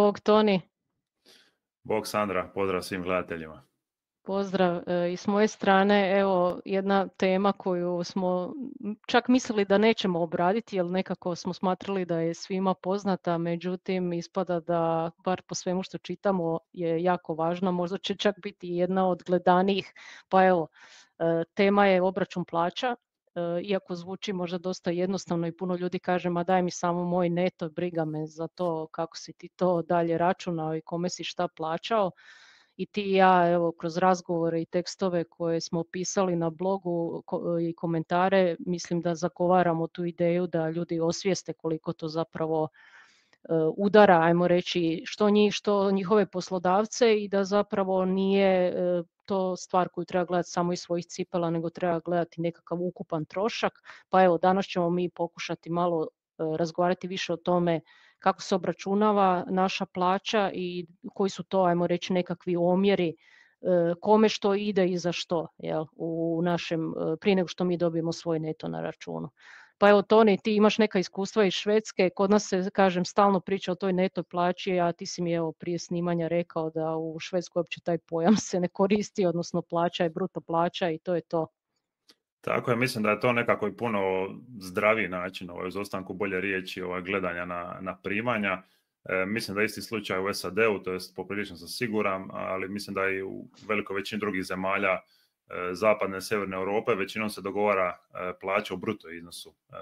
Bog Toni. Bog Sandra, pozdrav svim gledateljima. Pozdrav e, i s moje strane, evo jedna tema koju smo čak mislili da nećemo obraditi, jer nekako smo smatrali da je svima poznata, međutim ispada da bar po svemu što čitamo je jako važna, možda će čak biti jedna od gledanijih, pa evo, e, tema je obračun plaća E, iako zvuči možda dosta jednostavno i puno ljudi kaže ma daj mi samo moj neto, briga me za to kako si ti to dalje računao i kome si šta plaćao. I ti i ja evo, kroz razgovore i tekstove koje smo pisali na blogu e, i komentare mislim da zakovaramo tu ideju da ljudi osvijeste koliko to zapravo E, udara, ajmo reći, što, što njihove poslodavce i da zapravo nije e, to stvar koju treba gledati samo iz svojih cipela, nego treba gledati nekakav ukupan trošak. Pa evo, danas ćemo mi pokušati malo e, razgovarati više o tome kako se obračunava naša plaća i koji su to, ajmo reći, nekakvi omjeri kome što ide i za što u našem, prije nego što mi dobijemo svoj neto na računu. Pa evo Toni, ti imaš neka iskustva iz Švedske, kod nas se, kažem, stalno priča o toj neto plaći, a ti si mi evo prije snimanja rekao da u Švedskoj uopće taj pojam se ne koristi, odnosno plaća je bruto plaća i to je to. Tako je, mislim da je to nekako i puno zdraviji način, ovaj, uz ostanku bolje riječi ovaj, gledanja na, na primanja. E, mislim da je isti slučaj u SAD-u, to jest poprilično sam siguran, ali mislim da i u velikoj većini drugih zemalja E, zapadne i sjeverne Europe većinom se dogovara e, plaća u bruto iznosu. E,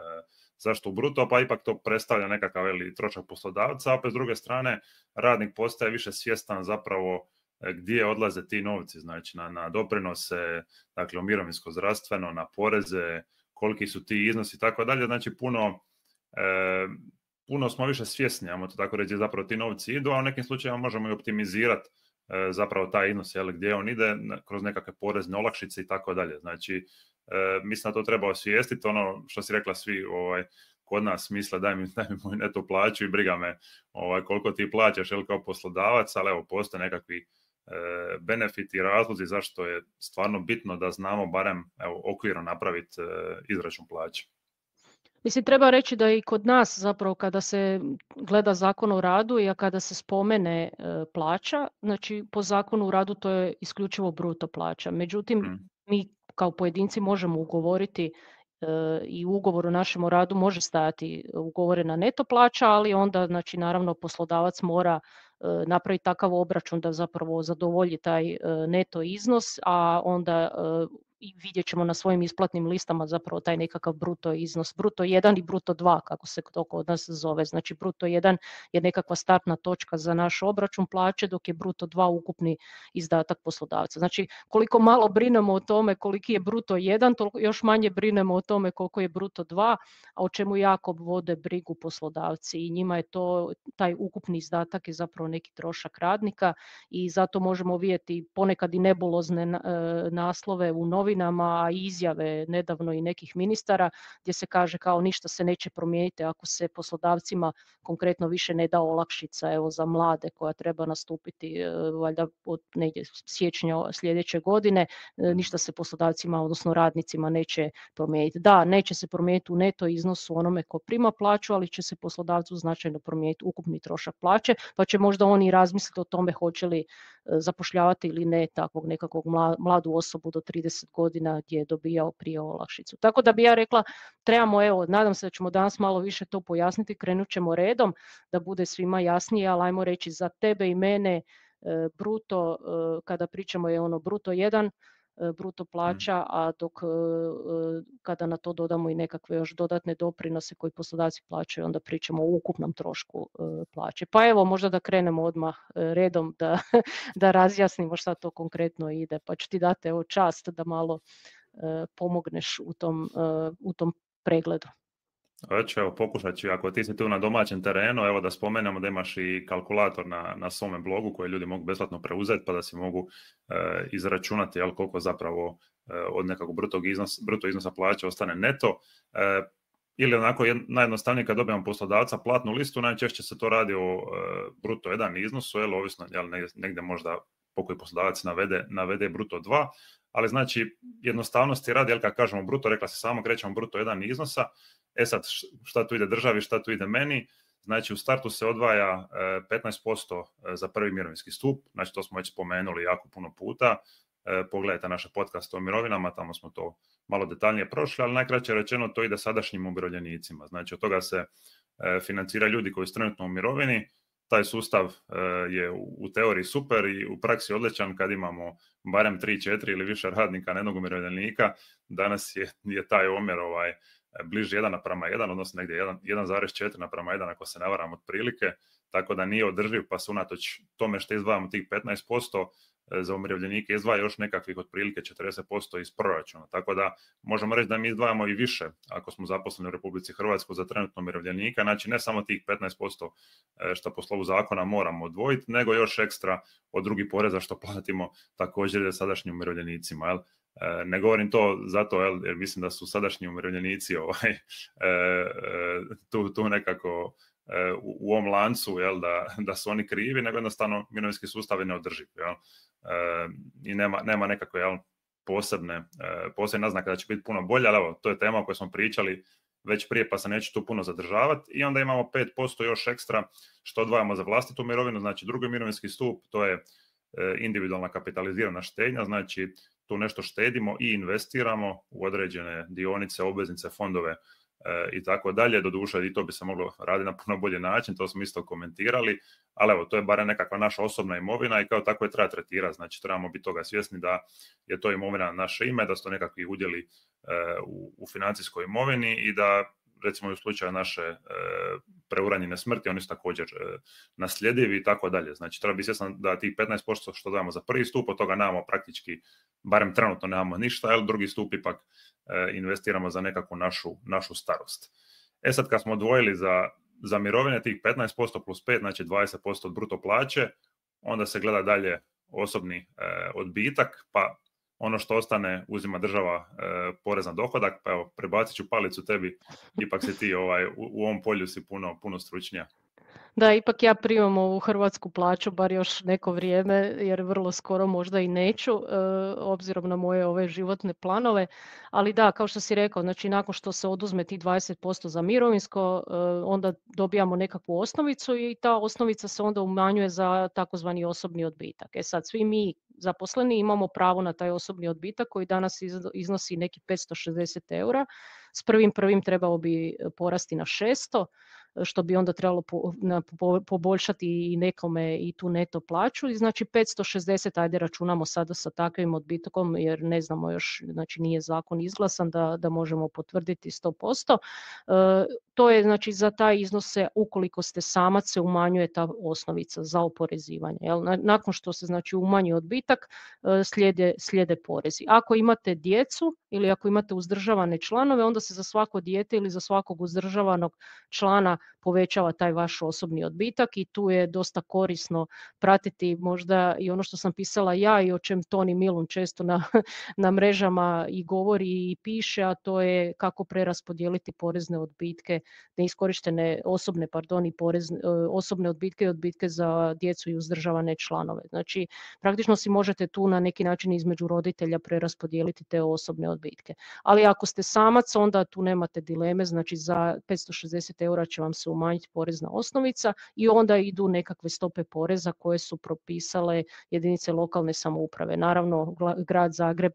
zašto u bruto? Pa ipak to predstavlja nekakav ili trošak poslodavca, a opet s druge strane radnik postaje više svjestan zapravo gdje odlaze ti novci, znači na, na doprinose, dakle u mirovinsko zdravstveno, na poreze, koliki su ti iznosi i tako dalje, znači puno, puno smo više svjesni, ajmo to tako reći, zapravo ti novci idu, a u nekim slučajevima možemo i optimizirati E, zapravo taj iznos, jel, gdje on ide kroz nekakve porezne olakšice i tako dalje. Znači, e, mislim da to treba osvijestiti, ono što si rekla svi ovaj, kod nas misle daj mi, daj mi moju neto plaću i briga me ovaj, koliko ti plaćaš jel, kao poslodavac, ali evo, postoje nekakvi e, benefiti i razlozi zašto je stvarno bitno da znamo barem evo, okvirno napraviti izračun plaće. Mislim, treba reći da i kod nas zapravo kada se gleda zakon o radu i kada se spomene e, plaća, znači po zakonu o radu to je isključivo bruto plaća. Međutim, mm. mi kao pojedinci možemo ugovoriti e, i u ugovoru našem radu može stajati ugovorena neto plaća, ali onda znači naravno poslodavac mora e, napraviti takav obračun da zapravo zadovolji taj neto iznos, a onda i vidjet ćemo na svojim isplatnim listama zapravo taj nekakav bruto iznos. Bruto 1 i bruto 2, kako se to kod nas zove. Znači bruto 1 je nekakva startna točka za naš obračun plaće, dok je bruto 2 ukupni izdatak poslodavca. Znači koliko malo brinemo o tome koliki je bruto 1, toliko još manje brinemo o tome koliko je bruto 2, a o čemu jako vode brigu poslodavci i njima je to taj ukupni izdatak je zapravo neki trošak radnika i zato možemo vidjeti ponekad i nebulozne e, naslove u nove novinama, izjave nedavno i nekih ministara gdje se kaže kao ništa se neće promijeniti ako se poslodavcima konkretno više ne da olakšica evo za mlade koja treba nastupiti e, valjda od negdje siječnja sljedeće godine, e, mhm. ništa se poslodavcima odnosno radnicima neće promijeniti. Da, neće se promijeniti u neto iznosu onome ko prima plaću, ali će se poslodavcu značajno promijeniti ukupni trošak plaće, pa će možda oni razmisliti o tome hoće li zapošljavati ili ne takvog nekakvog mladu osobu do 30 godina gdje je dobijao prije olakšicu. Tako da bi ja rekla, trebamo, evo, nadam se da ćemo danas malo više to pojasniti, krenut ćemo redom da bude svima jasnije, ali ajmo reći za tebe i mene, e, bruto, e, kada pričamo je ono bruto jedan, E, bruto mm. plaća, a dok e, e, kada na to dodamo i nekakve još dodatne doprinose koji poslodavci plaćaju, onda pričamo o ukupnom trošku plaće. Pa evo, možda da krenemo odmah redom da, da razjasnimo šta to konkretno ide, pa ću ti dati evo čast da malo pomogneš u tom, u tom pregledu. Već evo pokušat ću, ako ti si tu na domaćem terenu, evo da spomenemo da imaš i kalkulator na, na svome blogu koji ljudi mogu besplatno preuzeti pa da si mogu e, izračunati jel, koliko zapravo e, od nekakvog brutog bruto iznosa plaća ostane neto. E, ili onako jed, najjednostavnije kad dobijemo poslodavca platnu listu, najčešće se to radi o bruto jedan iznosu, jel, ovisno jel, negdje, možda pokoji poslodavac navede, navede bruto dva, ali znači jednostavnosti radi, jel kad kažemo bruto, rekla se samo krećemo bruto jedan iznosa, E sad, šta tu ide državi, šta tu ide meni? Znači, u startu se odvaja 15% e, e, za prvi mirovinski stup, znači to smo već spomenuli jako puno puta. E, pogledajte naše podcast o mirovinama, tamo smo to malo detaljnije prošli, ali najkraće rečeno to ide sadašnjim umirovljenicima. Znači, od toga se financira ljudi koji su trenutno u mirovini, taj sustav je u teoriji super i u praksi odličan kad imamo barem 3, 4 ili više radnika na jednog umirovljenika, danas je, je taj omjer ovaj, bliži 1 naprama 1, odnosno negdje 1,4 naprama 1 ako se ne varam otprilike, tako da nije održiv, pa su unatoč tome što izdvajamo tih 15%, e, za umirovljenike izdvaja još nekakvih otprilike 40% iz proračuna. Tako da možemo reći da mi izdvajamo i više ako smo zaposleni u Republici Hrvatskoj za trenutno umirovljenika, znači ne samo tih 15% e, što po slovu zakona moramo odvojiti, nego još ekstra od drugih poreza što platimo također sadašnjim umirovljenicima. Jel? E, ne govorim to zato jer mislim da su sadašnji umirovljenici ovaj, e, e, tu, tu nekako u ovom lancu jel, da, da su oni krivi, nego jednostavno mirovinski sustav je neodrživ. I nema, nema nekakve jel, posebne, posebne naznake da će biti puno bolje, ali evo, to je tema o kojoj smo pričali već prije, pa se neću tu puno zadržavati. I onda imamo 5% još ekstra što odvajamo za vlastitu mirovinu, znači drugi mirovinski stup, to je individualna kapitalizirana štenja, znači tu nešto štedimo i investiramo u određene dionice, obveznice, fondove eh, i tako dalje. Doduše i to bi se moglo raditi na puno bolji način, to smo isto komentirali, ali evo to je barem nekakva naša osobna imovina i kao tako je treba tretirati, znači trebamo biti toga svjesni da je to imovina naše ime, da su to nekakvi udjeli eh, u, u financijskoj imovini i da recimo i u slučaju naše e, preuranjene smrti, oni su također e, nasljedivi i tako dalje. Znači treba biti svjesno da tih 15% što dajemo za prvi stup, od toga nemamo praktički, barem trenutno nemamo ništa, ali drugi stup ipak e, investiramo za nekakvu našu, našu starost. E sad kad smo odvojili za, mirovine tih 15% plus 5, znači 20% od bruto plaće, onda se gleda dalje osobni odbitak, pa ono što ostane uzima država e, porez na dohodak, pa evo, prebacit ću palicu tebi, ipak si ti ovaj, u, ovom polju si puno, puno stručnija. Da, ipak ja primam ovu hrvatsku plaću, bar još neko vrijeme, jer vrlo skoro možda i neću, e, obzirom na moje ove životne planove. Ali da, kao što si rekao, znači nakon što se oduzme ti 20% za mirovinsko, e, onda dobijamo nekakvu osnovicu i ta osnovica se onda umanjuje za takozvani osobni odbitak. E sad, svi mi zaposleni imamo pravo na taj osobni odbitak koji danas iznosi neki 560 eura. S prvim prvim trebao bi e, porasti na 600, e, što bi onda trebalo poboljšati i nekome i tu neto plaću. I znači 560, ajde računamo sada sa takvim odbitkom jer ne znamo još, znači nije zakon izglasan da, da možemo potvrditi 100%. E, to je znači za taj iznos se ukoliko ste samac se umanjuje ta osnovica za oporezivanje. Jel? Nakon što se znači umanji odbitak, primitak e, slijede, slijede porezi. Ako imate djecu, ili ako imate uzdržavane članove, onda se za svako dijete ili za svakog uzdržavanog člana povećava taj vaš osobni odbitak i tu je dosta korisno pratiti možda i ono što sam pisala ja i o čem Toni Milun često na, na mrežama i govori i piše, a to je kako preraspodijeliti porezne odbitke, neiskorištene osobne, pardon, i porezne, e, osobne odbitke i odbitke za djecu i uzdržavane članove. Znači, praktično si možete tu na neki način između roditelja preraspodijeliti te osobne odbitke bitke, Ali ako ste samac, onda tu nemate dileme, znači za 560 eura će vam se umanjiti porezna osnovica i onda idu nekakve stope poreza koje su propisale jedinice lokalne samouprave. Naravno, grad Zagreb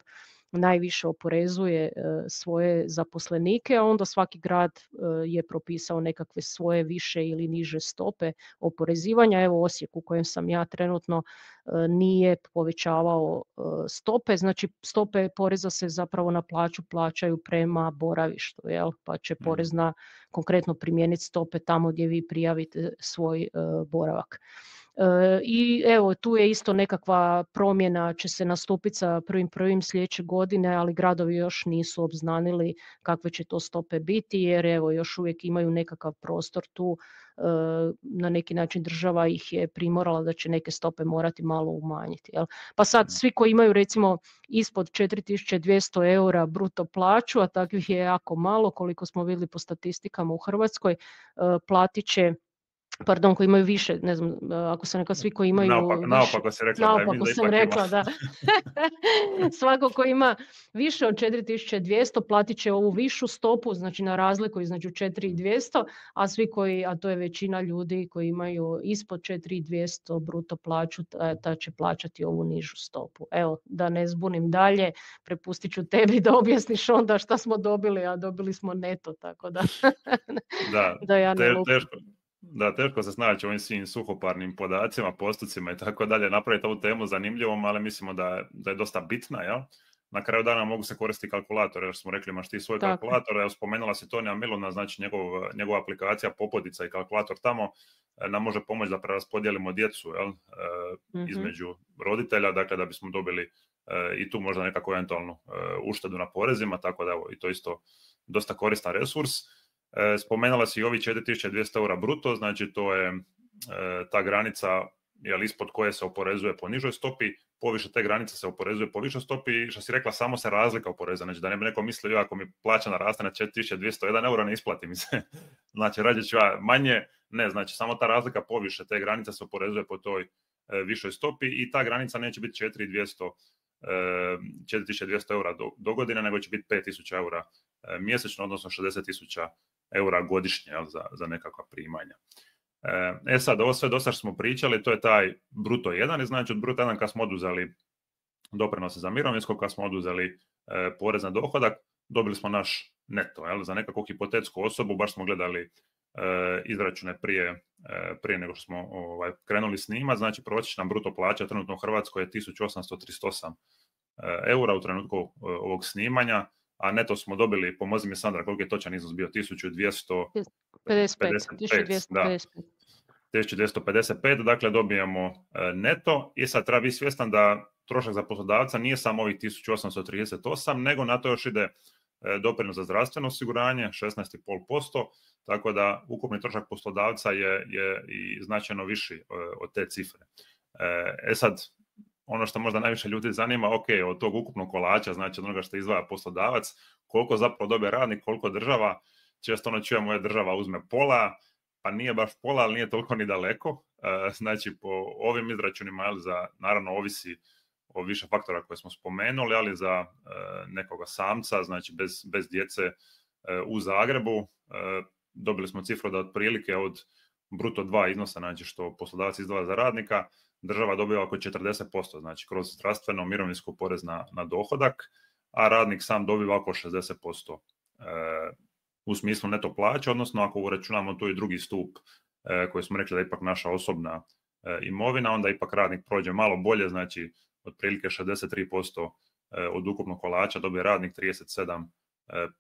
najviše oporezuje e, svoje zaposlenike, a onda svaki grad e, je propisao nekakve svoje više ili niže stope oporezivanja. Evo Osijek u kojem sam ja trenutno e, nije povećavao stope, znači stope poreza se zapravo na plaću plaćaju prema boravištu, jel? pa će mm. na konkretno primijeniti stope tamo gdje vi prijavite svoj boravak. E, I evo, tu je isto nekakva promjena će se nastupiti sa prvim prvim sljedeće godine, ali gradovi još nisu obznanili kakve će to stope biti, jer evo, još uvijek imaju nekakav prostor tu, e, na neki način država ih je primorala da će neke stope morati malo umanjiti. Jel? Pa sad, svi koji imaju recimo ispod 4200 eura bruto plaću, a takvih je jako malo, koliko smo vidjeli po statistikama u Hrvatskoj, e, platit će pardon, koji imaju više, ne znam, e, ako sam rekao, svi koji imaju... više, naopako se rekla. Naopako sam rekla, da. Svako koji ima više od 4200 platit će ovu višu stopu, znači na razliku između 4200, a svi koji, a to je većina ljudi koji imaju ispod 4200 bruto plaću, ta će plaćati ovu nižu stopu. Evo, da ne zbunim dalje, prepustit ću tebi da objasniš onda šta smo dobili, a dobili smo neto, tako da... da, da ja ne da, teško se snaći ovim svim suhoparnim podacima, postocima i tako dalje, napraviti ovu temu zanimljivom, ali mislimo da je, da je dosta bitna, jel? Na kraju dana mogu se koristiti kalkulator, jer smo rekli imaš ti svoj tako. kalkulator, evo spomenula si Tonija Miluna, znači njegov, njegova aplikacija Popodica i kalkulator tamo e, nam može pomoći da preraspodijelimo djecu jel? E, mhm. između roditelja, dakle da bismo dobili e, i tu možda nekakvu eventualnu uštedu na porezima, tako da evo i to isto dosta koristan resurs. E, spomenula si i ovi 4200 eura bruto, znači to je e, ta granica ispod koje se oporezuje po nižoj stopi, poviše te granice se oporezuje po višoj stopi, što si rekla, samo se razlika oporezuje, znači da ne bi neko mislio, ako mi plaća naraste na 4201 eura, ne isplati mi se, znači rađe ću ja manje, ne, znači samo ta razlika poviše te granice se oporezuje po toj e, višoj stopi i ta granica neće biti 4200 4200 eura do, do godine, nego će biti 5000 eura E, mjesečno, odnosno 60 tisuća eura godišnje za, za nekakva primanja. E, e sad, ovo sve dosta smo pričali, to je taj bruto 1, znači od bruto 1 kad smo oduzeli doprinose za mirovinsko, kad smo oduzeli e, porez na dohodak, dobili smo naš neto. Jel? Za nekakvu hipotetsku osobu, baš smo gledali izračune prije, prije nego što smo ovaj, krenuli snima, znači prosječna bruto plaća trenutno u Hrvatskoj je 1838 eura u trenutku ovog snimanja, a neto smo dobili, pomozi mi Sandra, koliki je točan iznos bio, 1255, 1255. dakle dobijamo e, neto i sad treba biti svjestan da trošak za poslodavca nije samo ovih 1838, nego na to još ide e, doprinos za zdravstveno osiguranje, 16,5%, tako da ukupni trošak poslodavca je i značajno viši e, od te cifre. E sad, ono što možda najviše ljudi zanima, ok, od tog ukupnog kolača, znači od onoga što izdvaja poslodavac, koliko zapravo dobije radnik, koliko država, često ono čujemo je država uzme pola, pa nije baš pola, ali nije toliko ni daleko. E, znači, po ovim izračunima, ali za, naravno, ovisi o više faktora koje smo spomenuli, ali za e, nekoga samca, znači bez, bez djece e, u Zagrebu, dobili smo cifru da otprilike od bruto dva iznosa znači što poslodavac izdvaja za radnika, država dobiva oko 40%, znači kroz zdravstveno mirovinsko porez na, na dohodak, a radnik sam dobiva oko 60% e, u smislu neto plaće, odnosno ako uračunamo tu i drugi stup e, koji smo rekli da je ipak naša osobna e, imovina, onda ipak radnik prođe malo bolje, znači otprilike 63% e, od ukupnog kolača dobije radnik, 37%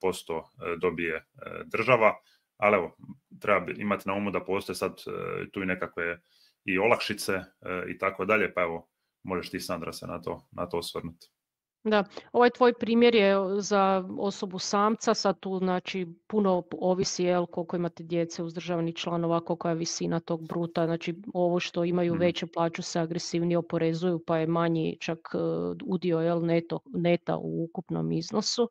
posto dobije država ali evo, treba imati na umu da postoje sad e, tu i nekakve i olakšice e, i tako dalje, pa evo, možeš ti Sandra se na to, na to osvrnuti. Da, ovaj tvoj primjer je za osobu samca, sad tu znači puno ovisi jel, koliko imate djece uzdržavanih članova, koliko je visina tog bruta, znači ovo što imaju mhm. veće plaću se agresivnije oporezuju pa je manji čak e, udio jel, neto, neta u ukupnom iznosu.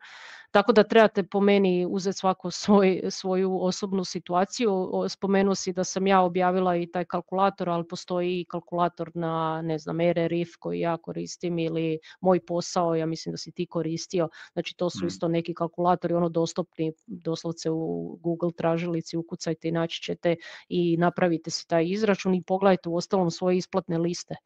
Tako da trebate po meni uzeti svako svoj, svoju osobnu situaciju. Spomenuo si da sam ja objavila i taj kalkulator, ali postoji i kalkulator na ne znam RRIF koji ja koristim ili moj posao ja mislim da si ti koristio, znači to su mm. isto neki kalkulatori ono dostupni doslovce u Google tražilici, ukucajte i naći ćete i napravite si taj izračun i pogledajte u ostalom svoje isplatne liste e,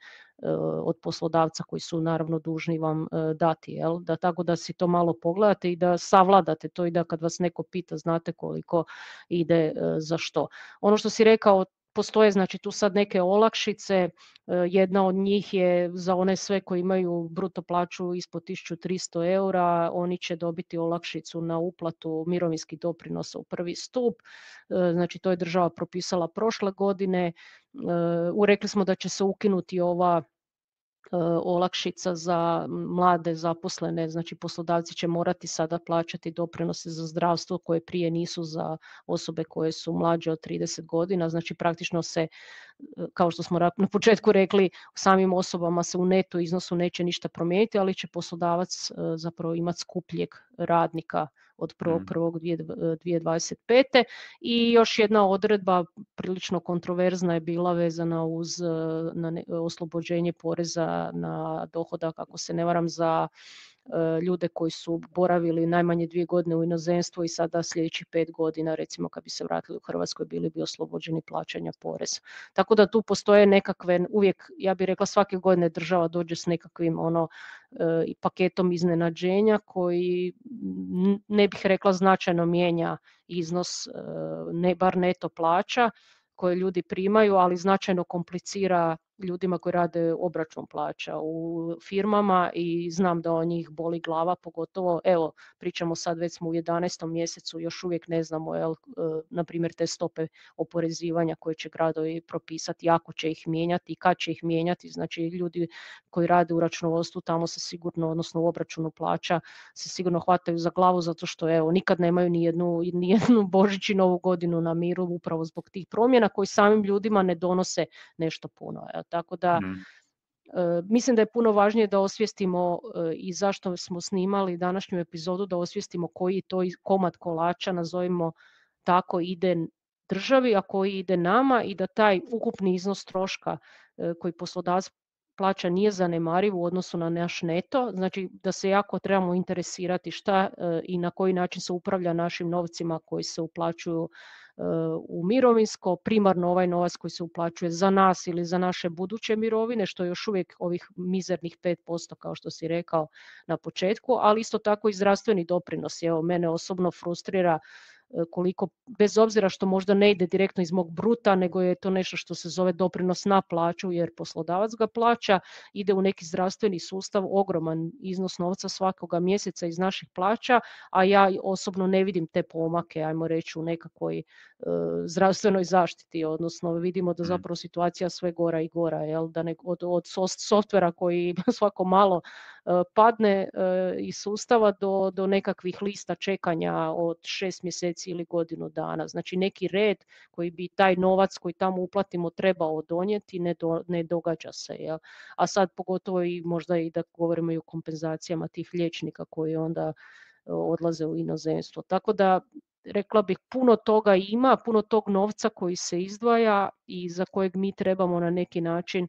od poslodavca koji su naravno dužni vam e, dati, jel? da tako da si to malo pogledate i da savladate to i da kad vas neko pita znate koliko ide e, za što. Ono što si rekao Postoje znači tu sad neke olakšice, e, jedna od njih je za one sve koji imaju bruto plaću ispod 1300 eura, oni će dobiti olakšicu na uplatu mirovinskih doprinosa u prvi stup, e, znači to je država propisala prošle godine, e, urekli smo da će se ukinuti ova E, olakšica za mlade zaposlene, znači poslodavci će morati sada plaćati doprinose za zdravstvo koje prije nisu za osobe koje su mlađe od 30 godina, znači praktično se kao što smo na početku rekli, samim osobama se u neto iznosu neće ništa promijeniti, ali će poslodavac e, zapravo imati skupljeg radnika od 1.1.2025. Mhm. E, I još jedna odredba prilično kontroverzna je bila vezana uz e, oslobođenje poreza na dohodak, ako se ne varam, za Eh, ljude koji su boravili najmanje dvije godine u inozemstvu i sada sljedećih pet godina, recimo kad bi se vratili u Hrvatskoj, bili bi oslobođeni plaćanja poreza. Tako da tu postoje nekakve, uvijek, ja bih rekla, svake godine država dođe s nekakvim ono, eh, paketom iznenađenja koji ne bih rekla značajno mijenja iznos, eh, ne, bar neto plaća koje ljudi primaju, ali značajno komplicira ljudima koji rade obračun plaća u firmama i znam da o njih boli glava, pogotovo, evo, pričamo sad, već smo u 11. mjesecu, još uvijek ne znamo, jel, e, na primjer, te stope oporezivanja koje će gradovi propisati, jako će ih mijenjati i kad će ih mijenjati, znači ljudi koji rade u računovodstvu tamo se sigurno, odnosno u obračunu plaća, se sigurno hvataju za glavu zato što, evo, nikad nemaju ni jednu, ni jednu Božić i Novu godinu na miru upravo zbog tih promjena koji samim ljudima ne donose nešto puno. Jel. Tako da mhm. e, mislim da je puno važnije da osvijestimo e, i zašto smo snimali današnju epizodu, da osvijestimo koji to komad kolača, nazovimo tako, ide državi, a koji ide nama i da taj ukupni iznos troška e, koji poslodavac plaća nije zanemariv u odnosu na naš neto, znači da se jako trebamo interesirati šta e, i na koji način se upravlja našim novcima koji se uplaćuju e, u mirovinsko, primarno ovaj novac koji se uplaćuje za nas ili za naše buduće mirovine, što je još uvijek ovih mizernih 5% kao što si rekao na početku, ali isto tako i zdravstveni doprinos. Evo, mene osobno frustrira E, koliko, bez obzira što možda ne ide direktno iz mog bruta, nego je to nešto što se zove doprinos na plaću, jer poslodavac ga plaća, ide u neki zdravstveni sustav, ogroman iznos novca svakoga mjeseca iz naših plaća, a ja osobno ne vidim te pomake, ajmo reći, u nekakvoj e, zdravstvenoj zaštiti, odnosno vidimo da mm. zapravo situacija sve gora i gora, jel? da od, od softvera koji svako malo E, padne e, iz sustava do, do nekakvih lista čekanja od šest mjeseci ili godinu dana. Znači neki red koji bi taj novac koji tamo uplatimo trebao donijeti ne, ne događa se. A sad pogotovo i možda i da govorimo i o kompenzacijama tih liječnika koji onda e, odlaze u inozemstvo. Tako da rekla bih puno toga ima, puno tog novca koji se izdvaja i za kojeg mi trebamo na neki način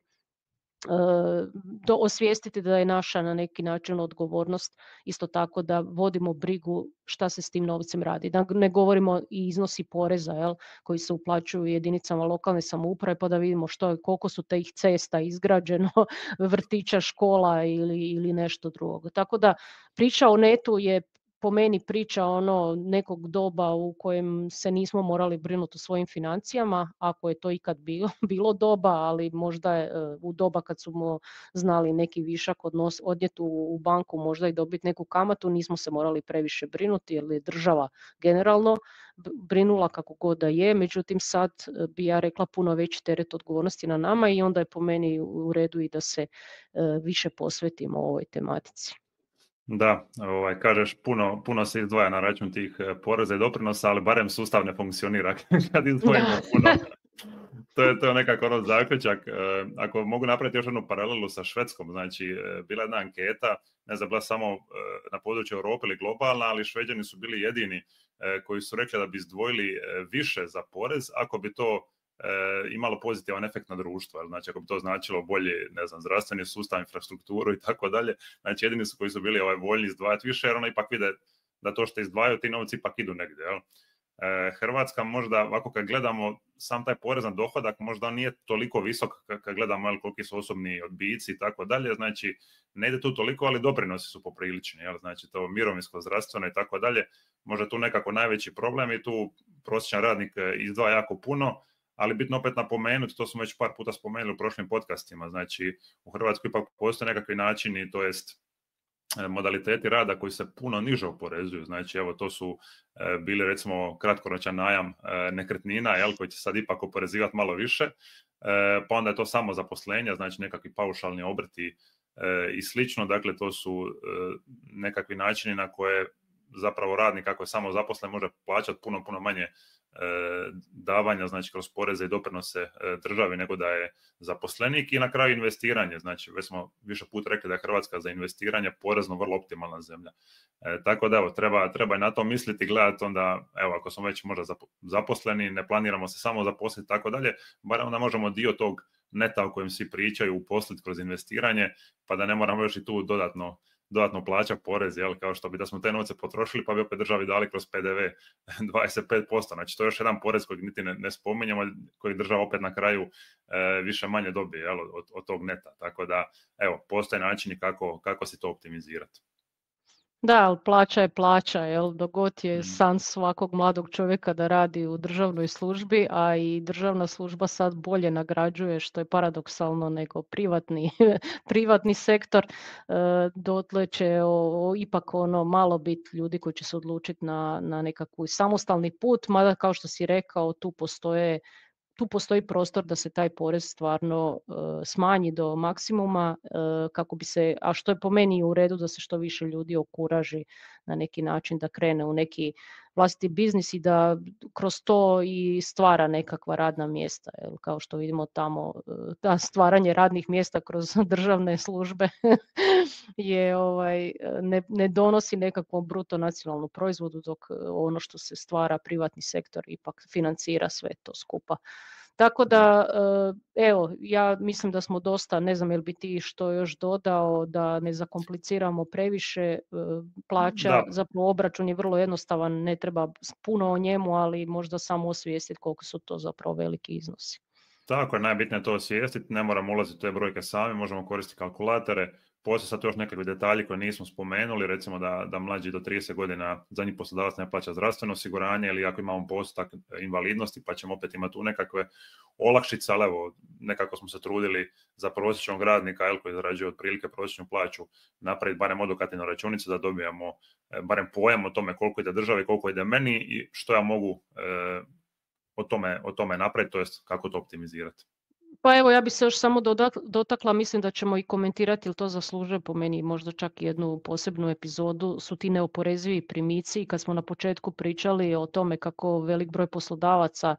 do osvijestiti da je naša na neki način odgovornost isto tako da vodimo brigu šta se s tim novcem radi. Da ne govorimo i iznosi poreza jel, koji se uplaćuju jedinicama lokalne samouprave pa da vidimo što je, koliko su tih cesta izgrađeno, vrtića, škola ili, ili nešto drugo. Tako da priča o netu je po meni priča ono nekog doba u kojem se nismo morali brinuti o svojim financijama, ako je to ikad bilo, doba, ali možda je, u doba kad smo znali neki višak odnos, odnijeti u banku možda i dobiti neku kamatu, nismo se morali previše brinuti jer je država generalno brinula kako god da je, međutim sad e, bi ja rekla puno veći teret odgovornosti na nama i onda je po meni u redu i da se e, više posvetimo ovoj tematici. Da, ovaj, kažeš, puno, puno se izdvaja na račun tih e, poreza i doprinosa, ali barem sustav ne funkcionira kad izdvojimo da. puno. To je to nekako ono zaključak. E, ako mogu napraviti još jednu paralelu sa Švedskom, znači e, bila jedna anketa, ne znam, bila samo na području Europe ili globalna, ali Šveđani su bili jedini koji su rekli da bi izdvojili više za porez ako bi to e, imalo pozitivan efekt na društvo. Znači, ako bi to značilo bolji, ne znam, zdravstveni sustav, infrastrukturu i tako dalje, znači jedini su koji su bili ovaj, voljni izdvajati više, jer ono ipak vide da to što izdvajaju, ti novci ipak idu negdje. Jel? E, Hrvatska možda, ovako kad gledamo, sam taj porez na dohodak možda nije toliko visok kad gledamo jel, koliki su osobni odbici i tako dalje, znači ne ide tu toliko, ali doprinosi su poprilični, jel? znači to mirovinsko, zdravstveno i tako dalje, možda tu nekako najveći problem i tu prosječan radnik e, izdvaja jako puno, ali bitno opet napomenuti, to smo već par puta spomenuli u prošlim podcastima, znači u Hrvatskoj ipak postoje nekakvi načini, to jest e, modaliteti rada koji se puno niže oporezuju, znači evo to su e, bili recimo kratkoročan najam e, nekretnina, jel, koji će sad ipak oporezivati malo više, pa onda je to samo zaposlenja, znači nekakvi paušalni obrti i slično, dakle to su nekakvi načini na koje zapravo radnik ako je samo zaposlen može plaćati puno, puno manje E, davanja, znači kroz poreze i doprinose e, državi nego da je zaposlenik i na kraju investiranje. Znači već smo više puta rekli da je Hrvatska za investiranje porezno vrlo optimalna zemlja. E, tako da evo, treba, treba i na to misliti, gledati onda, evo ako smo već možda zaposleni, ne planiramo se samo zaposliti tako dalje, barem onda možemo dio tog neta o kojem svi pričaju uposliti kroz investiranje, pa da ne moramo još i tu dodatno dodatno plaća porez, jel, kao što bi da smo te novce potrošili, pa bi opet državi dali kroz PDV 25%. Znači, to je još jedan porez kojeg niti ne, ne spominjamo, koji država opet na kraju e, više manje dobije od, od, tog neta. Tako da, evo, postoje načini kako, kako se to optimizirati. Da, ali plaća je plaća, jel? Dogod je mm. san svakog mladog čovjeka da radi u državnoj službi, a i državna služba sad bolje nagrađuje, što je paradoksalno nego privatni, privatni sektor, e, dotle će o, ipak ono malo biti ljudi koji će se odlučiti na, na samostalni put, mada kao što si rekao, tu postoje tu postoji prostor da se taj porez stvarno eh, smanji do maksimuma eh, kako bi se, a što je po meni u redu da se što više ljudi okuraži na neki način da krene u neki vlastiti biznis i da kroz to i stvara nekakva radna mjesta. Jel, kao što vidimo tamo, e, ta stvaranje radnih mjesta kroz državne službe je ovaj, ne, ne donosi nekakvom bruto nacionalnu proizvodu, dok e, ono što se stvara privatni sektor ipak financira sve to skupa. Tako da, eh, evo, ja mislim da smo dosta, ne znam jel bi ti što još dodao, da ne zakompliciramo previše eh, plaća, da. zapravo obračun je vrlo jednostavan, ne treba puno o njemu, ali možda samo osvijestiti koliko su to zapravo veliki iznosi. Tako je, najbitnije je to osvijestiti, ne moramo ulaziti u te brojke sami, možemo koristiti kalkulatore, poslije sad još nekakvi detalji koje nismo spomenuli, recimo da, da mlađi do 30 godina njih poslodavac ne plaća zdravstveno osiguranje ili ako imamo postak invalidnosti pa ćemo opet imati tu nekakve olakšice, ali evo, nekako smo se trudili za prosječnog radnika, jel, koji zarađuje otprilike prosječnu plaću, napraviti barem odokativnu računicu da dobijemo e, barem pojam o tome koliko ide državi, koliko ide meni i što ja mogu e, o, tome, o tome napraviti, to jest kako to optimizirati. Pa evo, ja bih se još samo dotakla, mislim da ćemo i komentirati, ili to zaslužuje po meni možda čak jednu posebnu epizodu, su ti neoporezivi primici i kad smo na početku pričali o tome kako velik broj poslodavaca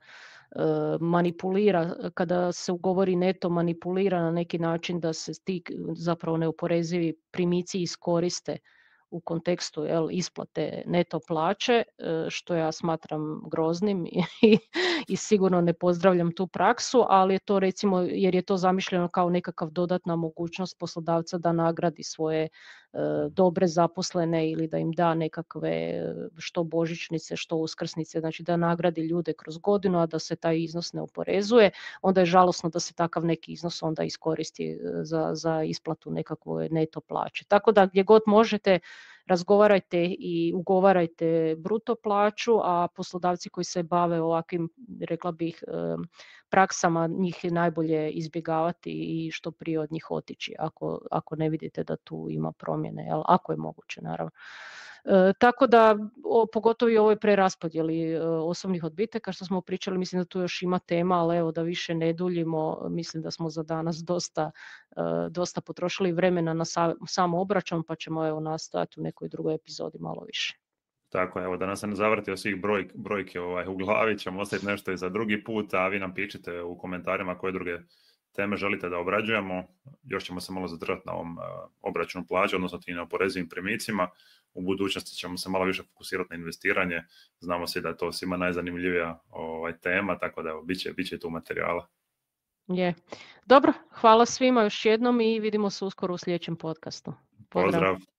e, manipulira, kada se ugovori neto manipulira na neki način da se ti zapravo neoporezivi primici iskoriste u kontekstu jel, isplate neto plaće, e, što ja smatram groznim i, i, sigurno ne pozdravljam tu praksu, ali je to recimo jer je to zamišljeno kao nekakav dodatna mogućnost poslodavca da nagradi svoje E, dobre zaposlene ili da im da nekakve e, što božićnice, što uskrsnice, znači da nagradi ljude kroz godinu, a da se taj iznos ne oporezuje, onda je žalosno da se takav neki iznos onda iskoristi e, za, za isplatu nekakve neto plaće. Tako da gdje god možete razgovarajte i ugovarajte bruto plaću, a poslodavci koji se bave ovakvim, rekla bih, praksama njih je najbolje izbjegavati i što prije od njih otići ako, ako ne vidite da tu ima promjene, jel? ako je moguće naravno. E, tako da, o, pogotovo i ovoj preraspodjeli e, osobnih odbitaka što smo pričali, mislim da tu još ima tema, ali evo da više ne duljimo, mislim da smo za danas dosta, e, dosta potrošili vremena na sa, sam obračun, pa ćemo evo nastaviti u nekoj drugoj epizodi malo više. Tako, evo, da nas se ne zavrti svih broj, brojke ovaj, u glavi, ćemo ostaviti nešto i za drugi put, a vi nam pičite u komentarima koje druge teme želite da obrađujemo. Još ćemo se malo zadržati na ovom eh, obračunu plaća, odnosno na neoporezivim primicima. U budućnosti ćemo se malo više fokusirati na investiranje. Znamo svi da je to svima najzanimljivija ovaj, tema, tako da bit će, bit tu materijala. Je. Dobro, hvala svima još jednom i vidimo se uskoro u sljedećem podcastu. Pozdrav.